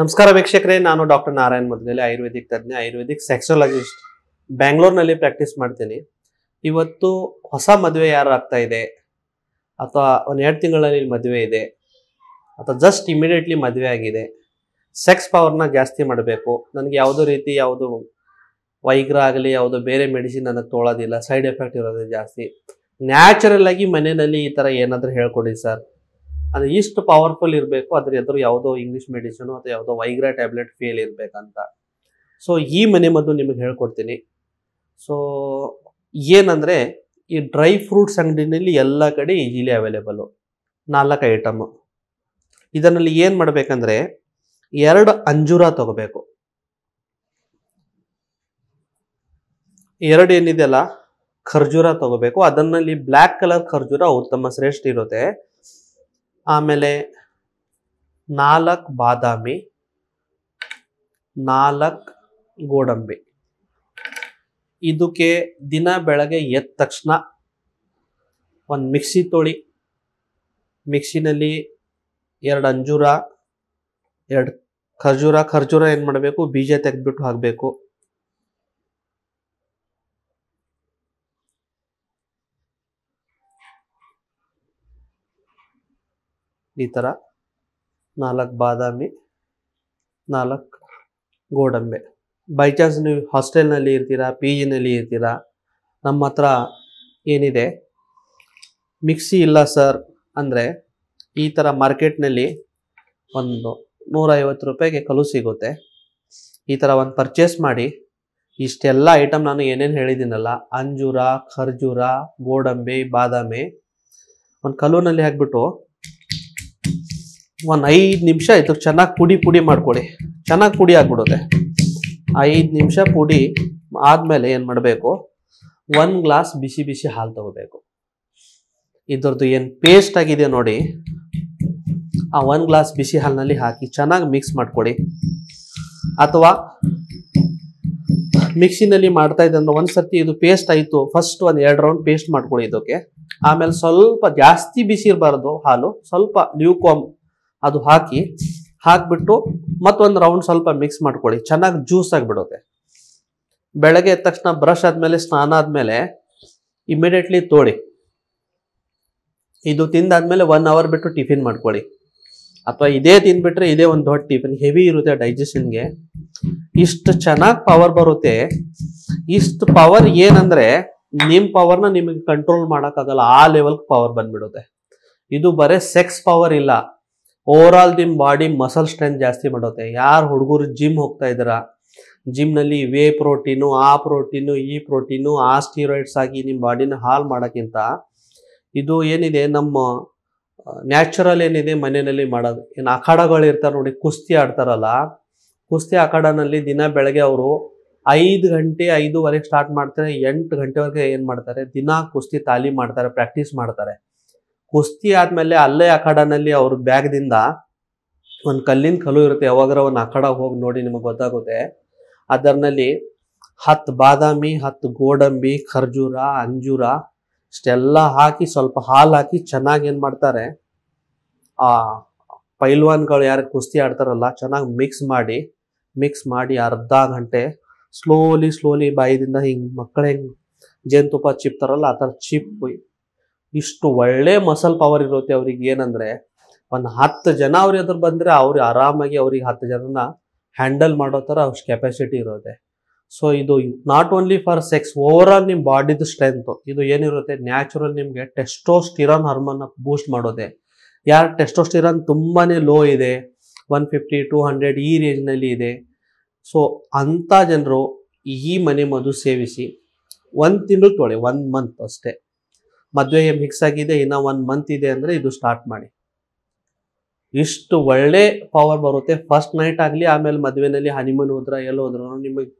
ನಮಸ್ಕಾರ ವೀಕ್ಷಕರೇ ನಾನು ಡಾಕ್ಟರ್ ನಾರಾಯಣ್ ಮದುವೆಲೆ ಆಯುರ್ವೇದಿಕ್ ತಜ್ಞ ಆಯುರ್ವೇದಿಕ್ ಸೆಕ್ಸಾಲಜಿಸ್ಟ್ ಬ್ಯಾಂಗ್ಳೂರ್ನಲ್ಲಿ ಪ್ರಾಕ್ಟೀಸ್ ಮಾಡ್ತೀನಿ ಇವತ್ತು ಹೊಸ ಮದುವೆ ಯಾರು ಆಗ್ತಾ ಇದೆ ಅಥವಾ ಒಂದು ಎರಡು ತಿಂಗಳಲ್ಲಿ ಮದುವೆ ಇದೆ ಅಥವಾ ಜಸ್ಟ್ ಇಮಿಡಿಯೇಟ್ಲಿ ಮದುವೆ ಆಗಿದೆ ಸೆಕ್ಸ್ ಪವರ್ನ ಜಾಸ್ತಿ ಮಾಡಬೇಕು ನನಗೆ ಯಾವುದೋ ರೀತಿ ಯಾವುದು ವೈಗ್ರ ಆಗಲಿ ಯಾವುದೋ ಬೇರೆ ಮೆಡಿಸಿನ್ ನನಗೆ ತೋಳೋದಿಲ್ಲ ಸೈಡ್ ಎಫೆಕ್ಟ್ ಇರೋದೇ ಜಾಸ್ತಿ ನ್ಯಾಚುರಲ್ ಆಗಿ ಮನೆಯಲ್ಲಿ ಈ ಥರ ಏನಾದರೂ ಹೇಳ್ಕೊಡಿ ಸರ್ ಅದು ಇಷ್ಟು ಪವರ್ಫುಲ್ ಇರಬೇಕು ಅದ್ರ ಎದುರು ಯಾವುದೋ ಇಂಗ್ಲೀಷ್ ಮೆಡಿಸಿನ್ ಅಥವಾ ಯಾವುದೋ ವೈಗ್ರಾ ಟ್ಯಾಬ್ಲೆಟ್ ಫೇಲ್ ಇರಬೇಕಂತ ಸೊ ಈ ಮನೆಮದ್ದು ನಿಮಗೆ ಹೇಳ್ಕೊಡ್ತೀನಿ ಸೊ ಏನಂದರೆ ಈ ಡ್ರೈ ಫ್ರೂಟ್ಸ್ ಅಂಗಡಿನಲ್ಲಿ ಎಲ್ಲ ಕಡೆ ಈಜಿಲಿ ಅವೈಲೇಬಲು ನಾಲ್ಕು ಐಟಮು ಇದರಲ್ಲಿ ಏನು ಮಾಡಬೇಕಂದ್ರೆ ಎರಡು ಅಂಜೂರ ತಗೋಬೇಕು ಎರಡು ಏನಿದೆಯಲ್ಲ ಖರ್ಜೂರ ತಗೋಬೇಕು ಅದನ್ನಲ್ಲಿ ಬ್ಲ್ಯಾಕ್ ಕಲರ್ ಖರ್ಜೂರ ಉತ್ತಮ ಶ್ರೇಷ್ಠ ಇರುತ್ತೆ ಆಮೇಲೆ ನಾಲ್ಕು ಬಾದಾಮಿ ನಾಲ್ಕು ಗೋಡಂಬಿ ಇದಕ್ಕೆ ದಿನ ಬೆಳಗ್ಗೆ ಎದ್ದ ತಕ್ಷಣ ಒಂದು ಮಿಕ್ಸಿ ತೊಳಿ ಮಿಕ್ಸಿನಲ್ಲಿ ಎರಡು ಅಂಜೂರ ಎರಡು ಖರ್ಜೂರ ಖರ್ಜೂರ ಏನು ಮಾಡಬೇಕು ಬೀಜ ತೆಗೆದ್ಬಿಟ್ಟು ಹಾಕಬೇಕು ಈ ಥರ ನಾಲ್ಕು ಬಾದಾಮಿ ನಾಲ್ಕು ಗೋಡಂಬೆ ಬೈ ಚಾನ್ಸ್ ನೀವು ಹಾಸ್ಟೆಲ್ನಲ್ಲಿ ಇರ್ತೀರಾ ಪಿ ಜಿನಲ್ಲಿ ಇರ್ತೀರಾ ನಮ್ಮ ಹತ್ರ ಏನಿದೆ ಮಿಕ್ಸಿ ಇಲ್ಲ ಸರ್ ಅಂದರೆ ಈ ಥರ ಮಾರ್ಕೆಟ್ನಲ್ಲಿ ಒಂದು ನೂರೈವತ್ತು ರೂಪಾಯಿಗೆ ಕಲು ಸಿಗುತ್ತೆ ಈ ಥರ ಒಂದು ಪರ್ಚೇಸ್ ಮಾಡಿ ಇಷ್ಟೆಲ್ಲ ಐಟಮ್ ನಾನು ಏನೇನು ಹೇಳಿದ್ದೀನಲ್ಲ ಅಂಜೂರ ಖರ್ಜೂರ ಗೋಡಂಬಿ ಬಾದಾಮಿ ಒಂದು ಕಲ್ಲೂನಲ್ಲಿ ಹಾಕ್ಬಿಟ್ಟು ಒಂದು ಐದು ನಿಮಿಷ ಇದು ಚೆನ್ನಾಗಿ ಪುಡಿ ಪುಡಿ ಮಾಡಿಕೊಡಿ ಚೆನ್ನಾಗಿ ಪುಡಿ ಆಗ್ಬಿಡುತ್ತೆ ಐದು ನಿಮಿಷ ಪುಡಿ ಆದಮೇಲೆ ಏನು ಮಾಡಬೇಕು ಒಂದು ಗ್ಲಾಸ್ ಬಿಸಿ ಬಿಸಿ ಹಾಲು ತಗೋಬೇಕು ಇದ್ರದ್ದು ಏನು ಪೇಸ್ಟ್ ಆಗಿದೆ ನೋಡಿ ಆ ಒಂದು ಗ್ಲಾಸ್ ಬಿಸಿ ಹಾಲಿನಲ್ಲಿ ಹಾಕಿ ಚೆನ್ನಾಗಿ ಮಿಕ್ಸ್ ಮಾಡಿಕೊಡಿ ಅಥವಾ ಮಿಕ್ಸಿನಲ್ಲಿ ಮಾಡ್ತಾ ಇದ್ದಂದ್ರೆ ಒಂದು ಸರ್ತಿ ಇದು ಪೇಸ್ಟ್ ಆಯಿತು ಫಸ್ಟ್ ಒಂದು ಎರಡು ರೌಂಡ್ ಪೇಸ್ಟ್ ಮಾಡ್ಕೊಳ್ಳಿ ಇದಕ್ಕೆ ಆಮೇಲೆ ಸ್ವಲ್ಪ ಜಾಸ್ತಿ ಬಿಸಿ ಇರಬಾರ್ದು ಹಾಲು ಸ್ವಲ್ಪ ಲ್ಯೂಕಾಮ್ ಅದು ಹಾಕಿ ಹಾಕಿಬಿಟ್ಟು ಮತ್ತೊಂದು ರೌಂಡ್ ಸ್ವಲ್ಪ ಮಿಕ್ಸ್ ಮಾಡ್ಕೊಳ್ಳಿ ಚೆನ್ನಾಗಿ ಜ್ಯೂಸ್ ಆಗಿಬಿಡುತ್ತೆ ಬೆಳಗ್ಗೆ ಎದ್ದ ತಕ್ಷಣ ಬ್ರಷ್ ಆದಮೇಲೆ ಸ್ನಾನ ಆದಮೇಲೆ ಇಮಿಡಿಯೇಟ್ಲಿ ತೋಡಿ ಇದು ತಿಂದಾದ್ಮೇಲೆ ಒನ್ ಅವರ್ ಬಿಟ್ಟು ಟಿಫಿನ್ ಮಾಡ್ಕೊಳ್ಳಿ ಅಥವಾ ಇದೇ ತಿಂದ್ಬಿಟ್ರೆ ಇದೇ ಒಂದು ದೊಡ್ಡ ಟಿಫಿನ್ ಹೆವಿ ಇರುತ್ತೆ ಡೈಜೆಷನ್ಗೆ ಇಷ್ಟು ಚೆನ್ನಾಗಿ ಪವರ್ ಬರುತ್ತೆ ಇಷ್ಟು ಪವರ್ ಏನಂದ್ರೆ ನಿಮ್ಮ ಪವರ್ನ ನಿಮಗೆ ಕಂಟ್ರೋಲ್ ಮಾಡೋಕ್ಕಾಗಲ್ಲ ಆ ಲೆವೆಲ್ಗೆ ಪವರ್ ಬಂದ್ಬಿಡುತ್ತೆ ಇದು ಬರೀ ಸೆಕ್ಸ್ ಪವರ್ ಇಲ್ಲ ಓವರ್ ಆಲ್ ನಿಮ್ಮ ಬಾಡಿ ಮಸಲ್ ಸ್ಟ್ರೆಂತ್ ಜಾಸ್ತಿ ಮಾಡುತ್ತೆ ಯಾರು ಹುಡುಗರು ಜಿಮ್ ಹೋಗ್ತಾ ಇದ್ದೀರಾ ಜಿಮ್ನಲ್ಲಿ ವೇ ಪ್ರೋಟೀನು ಆ ಪ್ರೋಟೀನು ಈ ಪ್ರೋಟೀನು ಆ ಸ್ಟೀರಾಯ್ಡ್ಸ್ ಆಗಿ ನಿಮ್ಮ ಬಾಡಿನ ಹಾಲ್ ಮಾಡೋಕ್ಕಿಂತ ಇದು ಏನಿದೆ ನಮ್ಮ ನ್ಯಾಚುರಲ್ ಏನಿದೆ ಮನೆಯಲ್ಲಿ ಮಾಡೋದು ಏನು ಅಖಾಡಗಳು ಇರ್ತಾರೆ ನೋಡಿ ಕುಸ್ತಿ ಆಡ್ತಾರಲ್ಲ ಕುಸ್ತಿ ಅಖಾಡನಲ್ಲಿ ದಿನ ಬೆಳಗ್ಗೆ ಅವರು ಐದು ಗಂಟೆ ಐದುವರೆಗೆ ಸ್ಟಾರ್ಟ್ ಮಾಡ್ತಾರೆ ಎಂಟು ಗಂಟೆವರೆಗೆ ಏನು ಮಾಡ್ತಾರೆ ದಿನ ಕುಸ್ತಿ ತಾಲೀಮು ಮಾಡ್ತಾರೆ ಪ್ರಾಕ್ಟೀಸ್ ಮಾಡ್ತಾರೆ ಕುಸ್ತಿ ಆದ್ಮೇಲೆ ಅಲ್ಲೇ ಅಖಾಡನಲ್ಲಿ ಅವ್ರ ಬ್ಯಾಗ್ದಿಂದ ಒಂದು ಕಲ್ಲಿನ ಕಲ್ಲು ಇರುತ್ತೆ ಯಾವಾಗಾರ ಒಂದು ಅಖಾಡ ಹೋಗಿ ನೋಡಿ ನಿಮಗೆ ಗೊತ್ತಾಗುತ್ತೆ ಅದರಲ್ಲಿ ಹತ್ತು ಬಾದಾಮಿ ಹತ್ತು ಗೋಡಂಬಿ ಖರ್ಜೂರ ಅಂಜೂರ ಇಷ್ಟೆಲ್ಲ ಹಾಕಿ ಸ್ವಲ್ಪ ಹಾಲು ಹಾಕಿ ಚೆನ್ನಾಗಿ ಏನು ಮಾಡ್ತಾರೆ ಆ ಪೈಲ್ವಾನ್ಗಳು ಯಾರು ಕುಸ್ತಿ ಆಡ್ತಾರಲ್ಲ ಚೆನ್ನಾಗಿ ಮಿಕ್ಸ್ ಮಾಡಿ ಮಿಕ್ಸ್ ಮಾಡಿ ಅರ್ಧ ಗಂಟೆ ಸ್ಲೋಲಿ ಸ್ಲೋಲಿ ಬಾಯಿದಿಂದ ಹಿಂಗೆ ಮಕ್ಕಳು ಹೆಂಗೆ ಜೇನುತುಪ್ಪ ಚಿಪ್ತಾರಲ್ಲ ಆ ಥರ ಚಿಪ್ಪು ಇಷ್ಟು ಒಳ್ಳೆ ಮಸಲ್ ಪವರ್ ಇರುತ್ತೆ ಅವ್ರಿಗೆ ಏನಂದರೆ ಒಂದು ಹತ್ತು ಜನ ಅವ್ರ ಎದುರು ಬಂದರೆ ಅವ್ರಿಗೆ ಆರಾಮಾಗಿ ಅವ್ರಿಗೆ ಹತ್ತು ಜನನ ಹ್ಯಾಂಡಲ್ ಮಾಡೋ ಥರ ಅವ್ರ ಕೆಪಾಸಿಟಿ ಇರೋದೆ ಸೊ ಇದು not only for sex over all ನಿಮ್ಮ ಬಾಡಿದು ಸ್ಟ್ರೆಂತ್ ಇದು ಏನಿರುತ್ತೆ ನ್ಯಾಚುರಲ್ ನಿಮಗೆ ಟೆಸ್ಟೋಸ್ಟಿರಾನ್ ಹಾರ್ಮೋನ್ನ ಬೂಸ್ಟ್ ಮಾಡೋದೆ ಯಾರು ಟೆಸ್ಟೋಸ್ಟಿರಾನ್ ತುಂಬಾ ಲೋ ಇದೆ ಒನ್ ಫಿಫ್ಟಿ ಟೂ ಹಂಡ್ರೆಡ್ ಈ ರೇಂಜ್ನಲ್ಲಿ ಇದೆ ಸೊ ಅಂಥ ಜನರು ಈ ಮನೆ ಮದುವೆ ಸೇವಿಸಿ ಒಂದು ತಿಂಗಳು ತೊಳೆ ಒನ್ ಮಂತ್ ಅಷ್ಟೇ ಮದುವೆ ಮಿಕ್ಸ್ ಆಗಿದೆ ಇನ್ನೂ ಒನ್ ಮಂತ್ ಇದೆ ಅಂದರೆ ಇದು ಸ್ಟಾರ್ಟ್ ಮಾಡಿ ಇಷ್ಟು ಒಳ್ಳೆ ಪವರ್ ಬರುತ್ತೆ ಫಸ್ಟ್ ನೈಟ್ ಆಗಲಿ ಆಮೇಲೆ ಮದುವೆನಲ್ಲಿ ಹನಿಮೂನ್ ಹೋದ್ರ ಎಲ್ಲ ಹೋದ್ರು ನಿಮಗೆ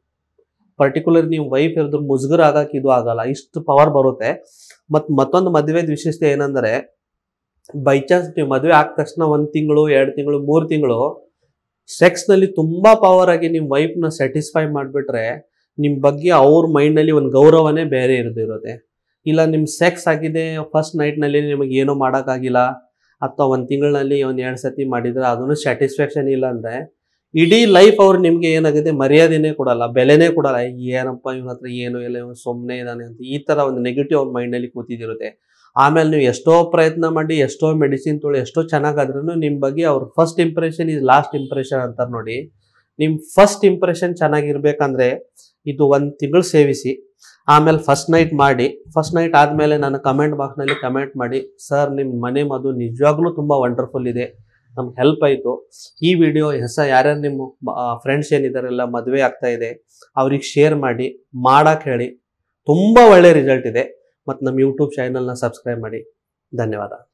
ಪರ್ಟಿಕ್ಯುಲರ್ ನೀವು ವೈಫ್ ಇರಿದ್ರು ಮುಜುಗರ ಆಗಕ್ಕೆ ಇದು ಆಗಲ್ಲ ಇಷ್ಟು ಪವರ್ ಬರುತ್ತೆ ಮತ್ತು ಮತ್ತೊಂದು ಮದುವೆದ ವಿಶೇಷತೆ ಏನಂದರೆ ಬೈ ಚಾನ್ಸ್ ನೀವು ಮದುವೆ ಆದ ತಕ್ಷಣ ಒಂದು ತಿಂಗಳು ಎರಡು ತಿಂಗಳು ಮೂರು ತಿಂಗಳು ಸೆಕ್ಸ್ನಲ್ಲಿ ತುಂಬ ಪವರ್ ಆಗಿ ನಿಮ್ಮ ವೈಫ್ನ ಸ್ಯಾಟಿಸ್ಫೈ ಮಾಡಿಬಿಟ್ರೆ ನಿಮ್ಮ ಬಗ್ಗೆ ಅವ್ರ ಮೈಂಡಲ್ಲಿ ಒಂದು ಗೌರವನೇ ಬೇರೆ ಇರೋದಿರುತ್ತೆ ಇಲ್ಲ ನಿಮ್ಮ ಸೆಕ್ಸ್ ಆಗಿದೆ ಫಸ್ಟ್ ನೈಟ್ನಲ್ಲಿ ನಿಮಗೆ ಏನೂ ಮಾಡೋಕ್ಕಾಗಿಲ್ಲ ಅಥವಾ ಒಂದು ತಿಂಗಳಿನಲ್ಲಿ ಒಂದು ಎರಡು ಸತಿ ಮಾಡಿದರೆ ಅದನ್ನು ಸ್ಯಾಟಿಸ್ಫ್ಯಾಕ್ಷನ್ ಇಲ್ಲ ಅಂದರೆ ಇಡೀ ಲೈಫ್ ಅವ್ರು ನಿಮಗೆ ಏನಾಗಿದೆ ಮರ್ಯಾದೆನೇ ಕೊಡಲ್ಲ ಬೆಲೆನೇ ಕೊಡಲ್ಲ ಏನಪ್ಪ ಇವನ ಹತ್ರ ಏನು ಇಲ್ಲ ಇವನು ಸುಮ್ಮನೆ ಇದ್ದಾನೆ ಅಂತ ಈ ಥರ ಒಂದು ನೆಗೆಟಿವ್ ಅವ್ರ ಮೈಂಡಲ್ಲಿ ಕೂತಿದ್ದಿರುತ್ತೆ ಆಮೇಲೆ ನೀವು ಎಷ್ಟೋ ಪ್ರಯತ್ನ ಮಾಡಿ ಎಷ್ಟೋ ಮೆಡಿಸಿನ್ ತೊಳೆ ಎಷ್ಟೋ ಚೆನ್ನಾಗಾದ್ರೂ ನಿಮ್ಮ ಬಗ್ಗೆ ಅವ್ರ first impression is last impression ಅಂತಾರೆ ನೋಡಿ ನಿಮ್ಮ ಫಸ್ಟ್ ಇಂಪ್ರೆಷನ್ ಚೆನ್ನಾಗಿರ್ಬೇಕಂದ್ರೆ ಇದು ಒಂದು ತಿಂಗಳು ಸೇವಿಸಿ ಆಮೇಲೆ ಫಸ್ಟ್ ನೈಟ್ ಮಾಡಿ ಫಸ್ಟ್ ನೈಟ್ ಆದಮೇಲೆ ನಾನು ಕಮೆಂಟ್ ಬಾಕ್ಸ್ನಲ್ಲಿ ಕಮೆಂಟ್ ಮಾಡಿ ಸರ್ ನಿಮ್ಮ ಮನೆ ಮದು ನಿಜವಾಗ್ಲೂ ತುಂಬ ವಂಡರ್ಫುಲ್ ಇದೆ ನಮ್ಗೆ ಹೆಲ್ಪ್ ಆಯಿತು ಈ ವಿಡಿಯೋ ಹೆಸ ಯಾರ್ಯಾರು ನಿಮ್ಮ ಫ್ರೆಂಡ್ಸ್ ಏನಿದ್ದಾರೆಲ್ಲ ಮದುವೆ ಆಗ್ತಾ ಇದೆ ಅವ್ರಿಗೆ ಶೇರ್ ಮಾಡಿ ಮಾಡಕ್ಕೆ ಹೇಳಿ ತುಂಬ ಒಳ್ಳೆ ರಿಸಲ್ಟ್ ಇದೆ ಮತ್ತು ನಮ್ಮ ಯೂಟ್ಯೂಬ್ ಚಾನಲ್ನ ಸಬ್ಸ್ಕ್ರೈಬ್ ಮಾಡಿ ಧನ್ಯವಾದ